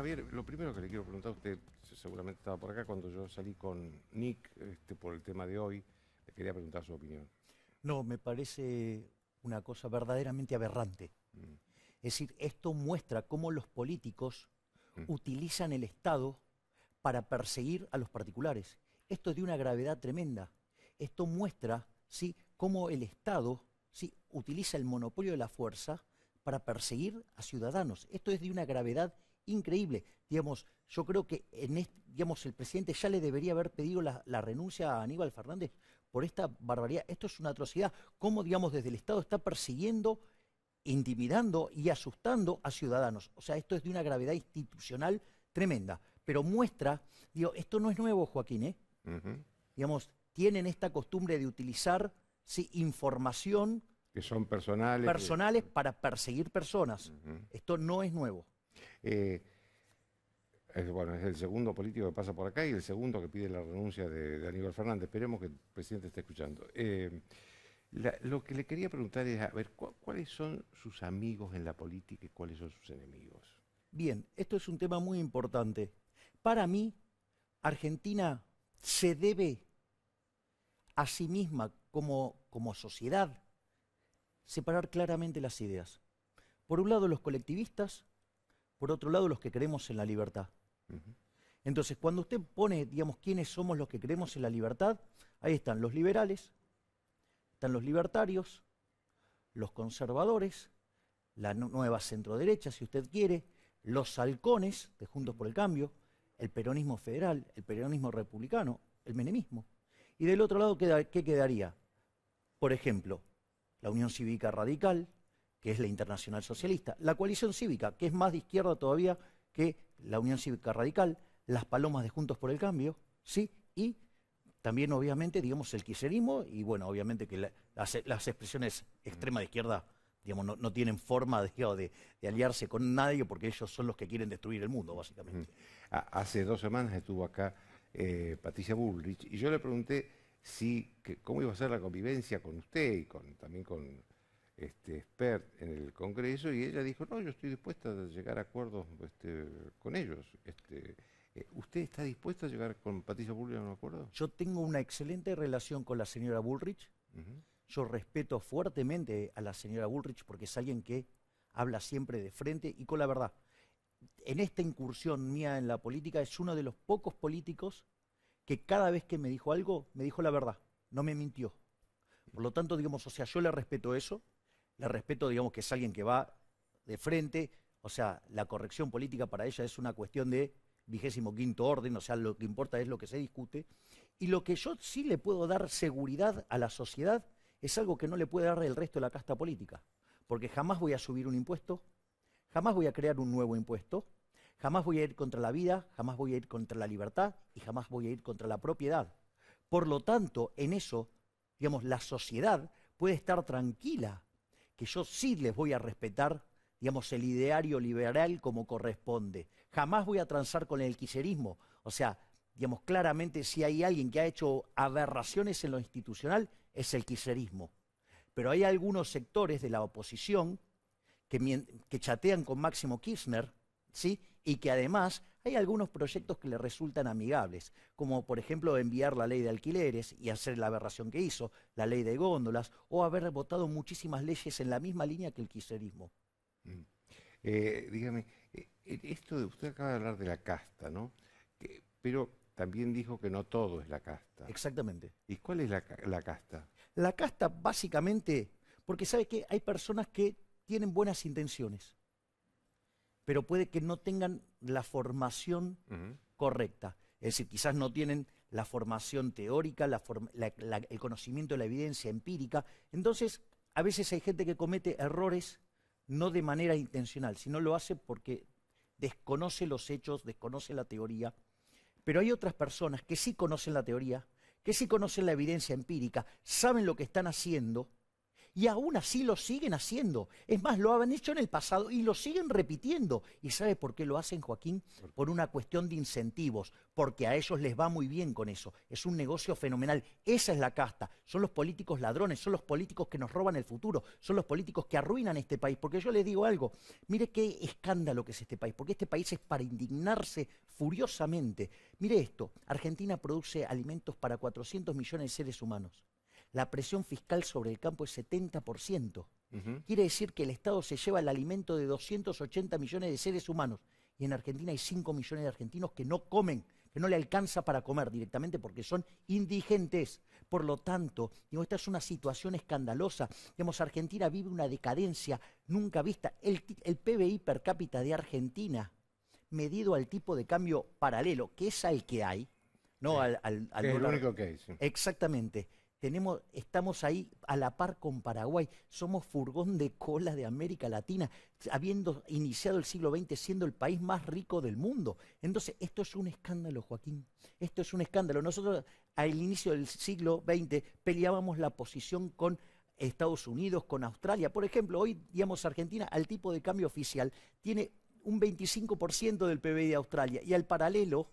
Javier, lo primero que le quiero preguntar usted, seguramente estaba por acá cuando yo salí con Nick este, por el tema de hoy, le quería preguntar su opinión. No, me parece una cosa verdaderamente aberrante. Mm. Es decir, esto muestra cómo los políticos mm. utilizan el Estado para perseguir a los particulares. Esto es de una gravedad tremenda. Esto muestra ¿sí? cómo el Estado ¿sí? utiliza el monopolio de la fuerza para perseguir a ciudadanos. Esto es de una gravedad tremenda increíble. Digamos, yo creo que en este, digamos, el presidente ya le debería haber pedido la, renuncia a Aníbal Fernández por esta barbaridad. Esto es una atrocidad. ¿Cómo, digamos, desde el Estado está persiguiendo, intimidando y asustando a ciudadanos? O sea, esto es de una gravedad institucional tremenda. Pero muestra, digo, esto no es nuevo, Joaquín, ¿eh? Digamos, tienen esta costumbre de utilizar información que son personales. Personales para perseguir personas. Esto no es nuevo. Eh, es, bueno, es el segundo político que pasa por acá y el segundo que pide la renuncia de, Aníbal Fernández. Esperemos que el presidente esté escuchando. Eh, lo que le quería preguntar es, a ver, ¿cuáles son sus amigos en la política y cuáles son sus enemigos? Bien, esto es un tema muy importante. Para mí, Argentina se debe a sí misma como sociedad separar claramente las ideas. Por un lado, los colectivistas por otro lado los que creemos en la libertad. Entonces, cuando usted pone, digamos, quiénes somos los que creemos en la libertad, ahí están los liberales, están los libertarios, los conservadores, la nueva centroderecha, si usted quiere, los halcones de Juntos por el Cambio, el peronismo federal, el peronismo republicano, el menemismo. Y del otro lado, qué quedaría? Por ejemplo, la Unión Cívica Radical, que es la Internacional Socialista, la coalición cívica, que es más de izquierda todavía que la Unión Cívica Radical, las palomas de Juntos por el Cambio, ¿sí? Y también, obviamente, digamos, el quiserismo, y, bueno, obviamente que las, expresiones extrema de izquierda, digamos, no, tienen forma, de, aliarse con nadie porque ellos son los que quieren destruir el mundo, básicamente. Ah, hace dos semanas estuvo acá eh, Patricia Bullrich y yo le pregunté si, cómo iba a ser la convivencia con usted y con, también con este, expert en el Congreso y ella dijo, no, yo estoy dispuesta a llegar a acuerdos este, con ellos. Este, eh, ¿Usted está dispuesta a llegar con Patricia Bullrich a un acuerdo? Yo tengo una excelente relación con la señora Bullrich. Yo respeto fuertemente a la señora Bullrich porque es alguien que habla siempre de frente y con la verdad. En esta incursión mía en la política es uno de los pocos políticos que cada vez que me dijo algo, me dijo la verdad, no me mintió. Por lo tanto, digamos, o sea, yo le respeto eso, le respeto, digamos que es alguien que va de frente, o sea, la corrección política para ella es una cuestión de vigésimo quinto orden, o sea, lo que importa es lo que se discute. Y lo que yo sí le puedo dar seguridad a la sociedad es algo que no le puede dar el resto de la casta política. Porque jamás voy a subir un impuesto, jamás voy a crear un nuevo impuesto, jamás voy a ir contra la vida, jamás voy a ir contra la libertad y jamás voy a ir contra la propiedad. Por lo tanto, en eso, digamos, la sociedad puede estar tranquila que yo sí les voy a respetar, digamos, el ideario liberal como corresponde. Jamás voy a transar con el quiserismo. O sea, digamos, claramente si hay alguien que ha hecho aberraciones en lo institucional, es el quiserismo. Pero hay algunos sectores de la oposición que, que chatean con Máximo Kirchner, ¿sí? Y que además hay algunos proyectos que le resultan amigables, como por ejemplo enviar la ley de alquileres y hacer la aberración que hizo, la ley de góndolas, o haber votado muchísimas leyes en la misma línea que el quiserismo. Mm. Eh, dígame, eh, esto de usted acaba de hablar de la casta, ¿no? pero también dijo que no todo es la casta. Exactamente. ¿Y cuál es la, la casta? La casta básicamente, porque sabe que hay personas que tienen buenas intenciones, pero puede que no tengan la formación correcta. Es decir, quizás no tienen la formación teórica, el conocimiento de la evidencia empírica. Entonces, a veces hay gente que comete errores no de manera intencional, sino lo hace porque desconoce los hechos, desconoce la teoría. Pero hay otras personas que sí conocen la teoría, que sí conocen la evidencia empírica, saben lo que están haciendo y aún así lo siguen haciendo. Es más, lo han hecho en el pasado y lo siguen repitiendo. ¿Y sabe por qué lo hacen, Joaquín? Por una cuestión de incentivos, porque a ellos les va muy bien con eso. Es un negocio fenomenal. Esa es la casta. Son los políticos ladrones, son los políticos que nos roban el futuro, son los políticos que arruinan este país. Porque yo les digo algo, mire qué escándalo que es este país, porque este país es para indignarse furiosamente. Mire esto, Argentina produce alimentos para 400 millones de seres humanos la presión fiscal sobre el campo es 70%. Quiere decir que el Estado se lleva el alimento de 280 millones de seres humanos y en Argentina hay 5 millones de argentinos que no comen, que no le alcanza para comer directamente porque son indigentes. Por lo tanto, esta es una situación escandalosa. Digamos, Argentina vive una decadencia nunca vista. El, PBI per cápita de Argentina, medido al tipo de cambio paralelo, que es al que hay, no al, dólar. Es el único que hay. Exactamente estamos ahí a la par con Paraguay, somos furgón de cola de América Latina, habiendo iniciado el siglo XX siendo el país más rico del mundo. Entonces, esto es un escándalo, Joaquín, esto es un escándalo. Nosotros al inicio del siglo XX peleábamos la posición con Estados Unidos, con Australia. Por ejemplo, hoy, digamos, Argentina, al tipo de cambio oficial, tiene un 25% del PBI de Australia y al paralelo,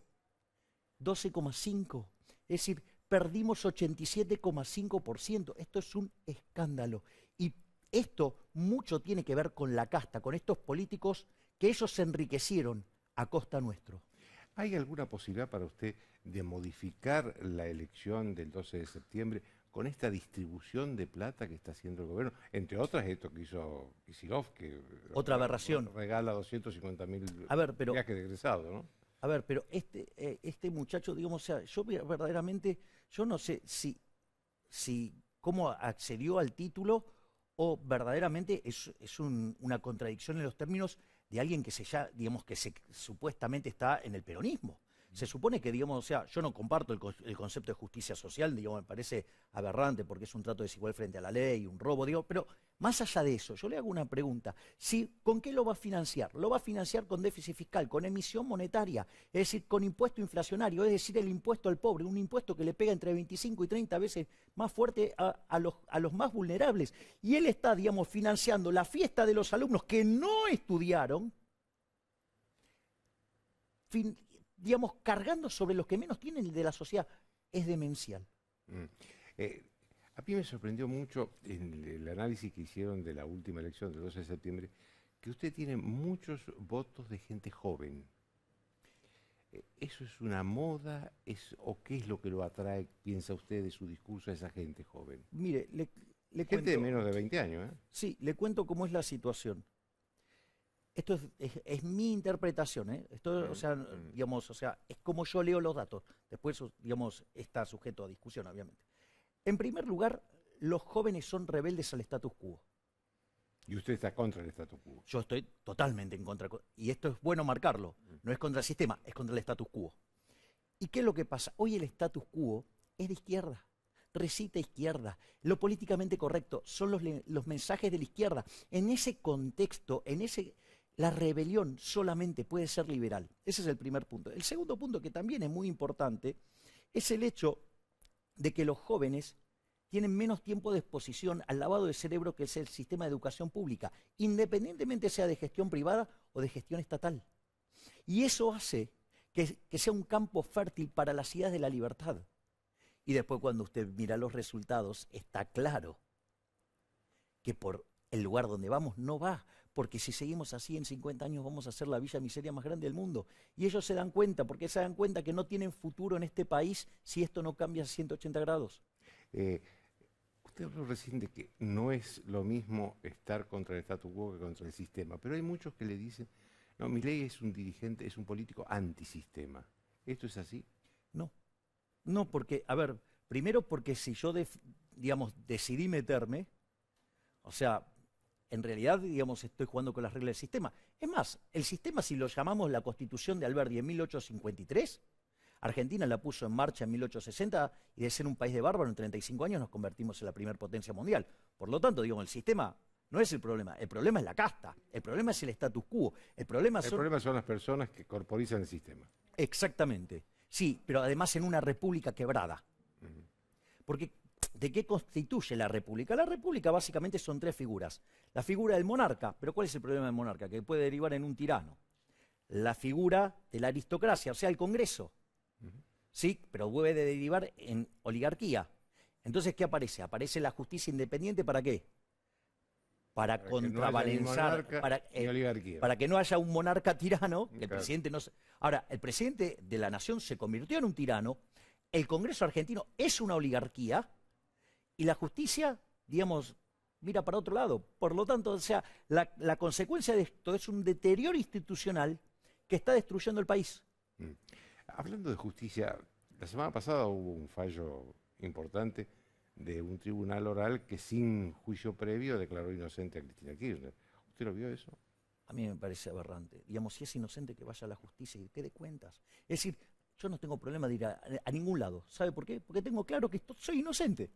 12,5%. Es decir, perdimos 87,5%. Esto es un escándalo. Y esto mucho tiene que ver con la casta, con estos políticos que ellos se enriquecieron a costa nuestro. ¿Hay alguna posibilidad para usted de modificar la elección del 12 de septiembre con esta distribución de plata que está haciendo el gobierno? Entre otras, esto que hizo Kisilov, que... Otra aberración. Regala 250 mil viajes de egresado, ¿no? A ver, pero este, eh, este muchacho, digamos, sea, yo verdaderamente yo no sé si, cómo accedió al título o verdaderamente es, una contradicción en los términos de alguien que se ya, digamos, que supuestamente está en el peronismo se supone que, digamos, o sea, yo no comparto el, concepto de justicia social, digamos, me parece aberrante porque es un trato desigual frente a la ley, un robo, digo, pero más allá de eso, yo le hago una pregunta. Si, ¿Con qué lo va a financiar? Lo va a financiar con déficit fiscal, con emisión monetaria, es decir, con impuesto inflacionario, es decir, el impuesto al pobre, un impuesto que le pega entre 25 y 30 veces más fuerte a, los, más vulnerables. Y él está, digamos, financiando la fiesta de los alumnos que no estudiaron, Fin, digamos, cargando sobre los que menos tienen de la sociedad, es demencial. Mm. Eh, a mí me sorprendió mucho en el análisis que hicieron de la última elección del 12 de septiembre, que usted tiene muchos votos de gente joven. Eh, ¿Eso es una moda es, o qué es lo que lo atrae, piensa usted, de su discurso a esa gente joven? Mire, le, gente de menos de 20 años. ¿eh? Sí, le cuento cómo es la situación esto es, mi interpretación, ¿eh? Esto, o mm, sea, mm. digamos, o sea, es como yo leo los datos. Después, digamos, está sujeto a discusión, obviamente. En primer lugar, los jóvenes son rebeldes al status quo. Y usted está contra el status quo. Yo estoy totalmente en contra. Y esto es bueno marcarlo. Mm. No es contra el sistema, es contra el status quo. ¿Y qué es lo que pasa? Hoy el status quo es de izquierda recita izquierda, lo políticamente correcto, son los, mensajes de la izquierda. En ese contexto, en ese, la rebelión solamente puede ser liberal. Ese es el primer punto. El segundo punto, que también es muy importante, es el hecho de que los jóvenes tienen menos tiempo de exposición al lavado de cerebro que es el sistema de educación pública, independientemente sea de gestión privada o de gestión estatal. Y eso hace que, que, sea un campo fértil para las ideas de la libertad. Y después cuando usted mira los resultados, está claro que por el lugar donde vamos no va, porque si seguimos así en 50 años vamos a ser la villa miseria más grande del mundo. Y ellos se dan cuenta, porque se dan cuenta que no tienen futuro en este país si esto no cambia a 180 grados. Eh, usted habló recién de que no es lo mismo estar contra el statu quo que contra el sistema, pero hay muchos que le dicen, no, mi ley es un dirigente, es un político antisistema. ¿Esto es así? No, no, porque, a ver, primero porque si yo, digamos, decidí meterme, o sea, en realidad, digamos, estoy jugando con las reglas del sistema. Es más, el sistema, si lo llamamos la Constitución de Alberti en 1853, Argentina la puso en marcha en 1860 y de ser un país de bárbaro en 35 años nos convertimos en la primera potencia mundial. Por lo tanto, digamos, el sistema no es el problema, el problema es la casta, el problema es el status quo, el problema son... El problema son las personas que corporizan el sistema. Exactamente, sí, pero además en una república quebrada. Porque ¿De qué constituye la República? La República básicamente son tres figuras. La figura del monarca, pero ¿cuál es el problema del monarca? Que puede derivar en un tirano. La figura de la aristocracia, o sea, el Congreso. Sí, pero puede derivar en oligarquía. Entonces, ¿qué aparece? Aparece la justicia independiente para qué? Para, para para, eh, para, que no haya un monarca tirano, el presidente Ahora, el presidente de la nación se convirtió en un tirano, el Congreso argentino es una oligarquía, y la justicia, digamos, mira para otro lado. Por lo tanto, o sea, la, consecuencia de esto es un deterioro institucional que está destruyendo el país. Mm. Hablando de justicia, la semana pasada hubo un fallo importante de un tribunal oral que sin juicio previo declaró inocente a Cristina Kirchner. ¿Usted lo vio eso? A mí me parece aberrante. Digamos, si es inocente, que vaya a la justicia y que dé cuentas. Es decir, yo no tengo problema de ir a, ningún lado. ¿Sabe por qué? Porque tengo claro que soy inocente.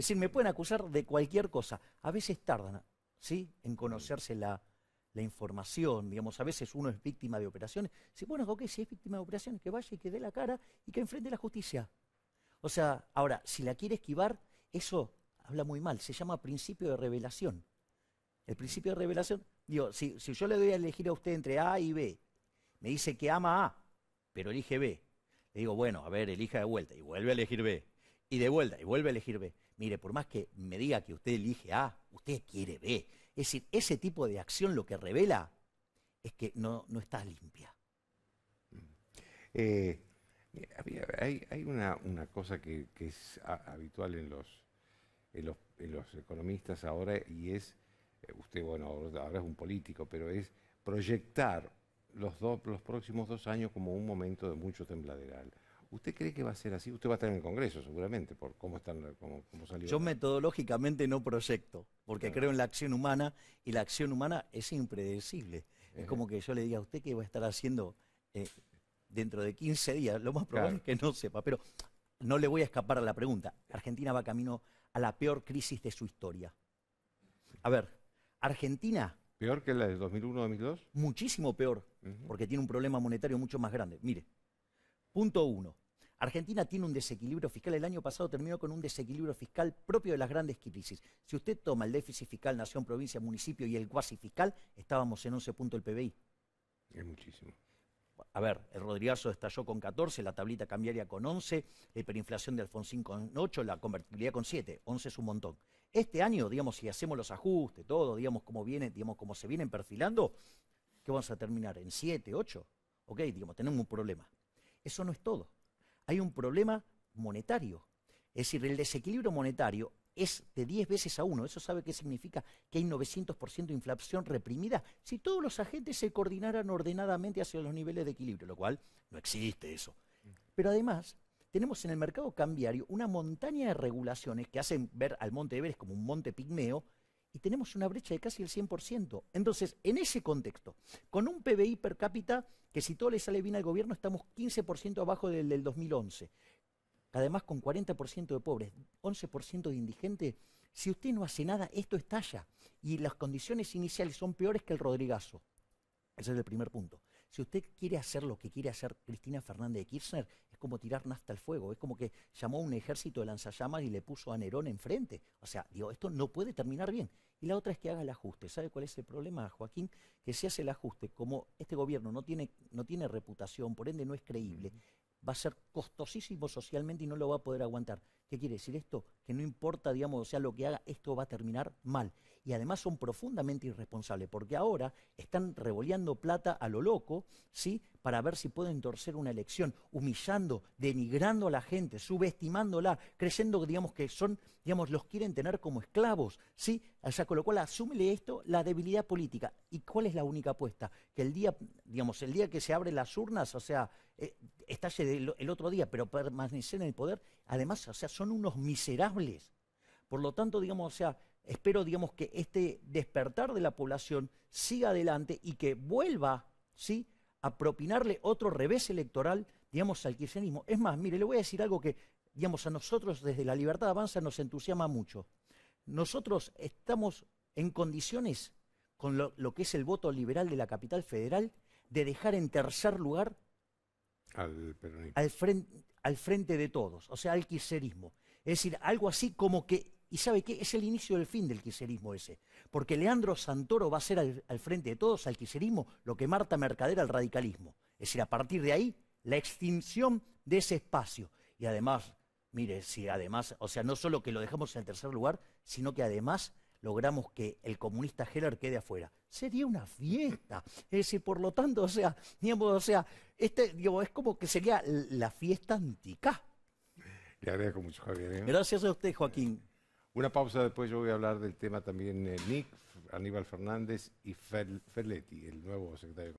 Es decir, me pueden acusar de cualquier cosa. A veces tardan ¿sí? en conocerse la, información, digamos, a veces uno es víctima de operaciones. Si, bueno, ok, si es víctima de operaciones, que vaya y que dé la cara y que enfrente la justicia. O sea, ahora, si la quiere esquivar, eso habla muy mal, se llama principio de revelación. El principio de revelación, digo, si, si yo le doy a elegir a usted entre A y B, me dice que ama A, pero elige B. Le digo, bueno, a ver, elija de vuelta y vuelve a elegir B. Y de vuelta y vuelve a elegir B. Mire, por más que me diga que usted elige A, usted quiere B. Es decir, ese tipo de acción lo que revela es que no, está limpia. Mm. Eh, hay, una, cosa que, es habitual en los, en los, economistas ahora y es eh, usted, bueno, ahora es un político, pero es proyectar los, los próximos dos años como un momento de mucho tembladeral. ¿Usted cree que va a ser así? Usted va a estar en el Congreso, seguramente, por cómo, están, salió. Yo metodológicamente no proyecto, porque creo en la acción humana y la acción humana es impredecible. Es eh. como que yo le diga a usted que va a estar haciendo eh, dentro de 15 días. Lo más probable es que no sepa, pero no le voy a escapar a la pregunta. Argentina va camino a la peor crisis de su historia. A ver, Argentina... ¿Peor que la de 2001-2002? Muchísimo peor, porque tiene un problema monetario mucho más grande. Mire, punto uno, Argentina tiene un desequilibrio fiscal. El año pasado terminó con un desequilibrio fiscal propio de las grandes crisis. Si usted toma el déficit fiscal nación, provincia, municipio y el cuasi fiscal, estábamos en 11 puntos del PBI. Es muchísimo. A ver, el Rodrigazo estalló con 14, la tablita cambiaria con 11, la hiperinflación de Alfonsín con 8, la convertibilidad con 7. 11 es un montón. Este año, digamos, si hacemos los ajustes, todo, digamos, cómo viene, digamos, cómo se vienen perfilando, ¿qué vamos a terminar? ¿En 7, 8? Ok, digamos, tenemos un problema. Eso no es todo hay un problema monetario. Es decir, el desequilibrio monetario es de 10 veces a 1. ¿Eso sabe qué significa? Que hay 900% de inflación reprimida si todos los agentes se coordinaran ordenadamente hacia los niveles de equilibrio, lo cual no existe eso. Pero además, tenemos en el mercado cambiario una montaña de regulaciones que hacen ver al Monte Everest como un monte pigmeo, y tenemos una brecha de casi el 100%. Entonces, en ese contexto, con un PBI per cápita que si todo le sale bien al gobierno, estamos 15% abajo del del 2011. Además, con 40% de pobres, 11% de indigentes, si usted no hace nada, esto estalla. Y las condiciones iniciales son peores que el Rodrigazo. Ese es el primer punto. Si usted quiere hacer lo que quiere hacer Cristina Fernández de Kirchner, como tirar nafta al fuego. Es como que llamó a un ejército de lanzallamas y le puso a Nerón enfrente. O sea, digo, esto no puede terminar bien. Y la otra es que haga el ajuste. ¿Sabe cuál es el problema, Joaquín? Que si hace el ajuste, como este gobierno no tiene, no tiene reputación, por ende no es creíble, va a ser costosísimo socialmente y no lo va a poder aguantar. ¿Qué quiere decir esto? Que no importa, digamos, o sea, lo que haga, esto va a terminar mal y además son profundamente irresponsables porque ahora están revoleando plata a lo loco, ¿sí? Para ver si pueden torcer una elección, humillando, denigrando a la gente, subestimándola, creyendo, digamos, que son, digamos, los quieren tener como esclavos, ¿sí? O sea, con lo cual asúmele esto la debilidad política. ¿Y cuál es la única apuesta? Que el día, digamos, el día que se abren las urnas, o sea, eh, estalle el, el otro día, pero permanecer en el poder, además, o sea, son unos miserables. Por lo tanto, digamos, o sea, espero, digamos, que este despertar de la población siga adelante y que vuelva, ¿sí?, a propinarle otro revés electoral, digamos, al kirchnerismo. Es más, mire, le voy a decir algo que, digamos, a nosotros desde la Libertad Avanza nos entusiasma mucho. Nosotros estamos en condiciones, con lo, que es el voto liberal de la capital federal, de dejar en tercer lugar al, frente, al frente de todos, o sea, al kirchnerismo. Es decir, algo así como que y sabe qué, es el inicio del fin del quiserismo ese. Porque Leandro Santoro va a ser al, frente de todos, al quiserismo, lo que Marta Mercader al radicalismo. Es decir, a partir de ahí, la extinción de ese espacio. Y además, mire, si además, o sea, no solo que lo dejamos en el tercer lugar, sino que además logramos que el comunista Heller quede afuera. Sería una fiesta. Es decir, por lo tanto, o sea, o sea, este, es como que sería la fiesta antica. ¿eh? Gracias a usted, Joaquín. Una pausa, después yo voy a hablar del tema también eh, Nick, Aníbal Fernández y Fel, el nuevo secretario.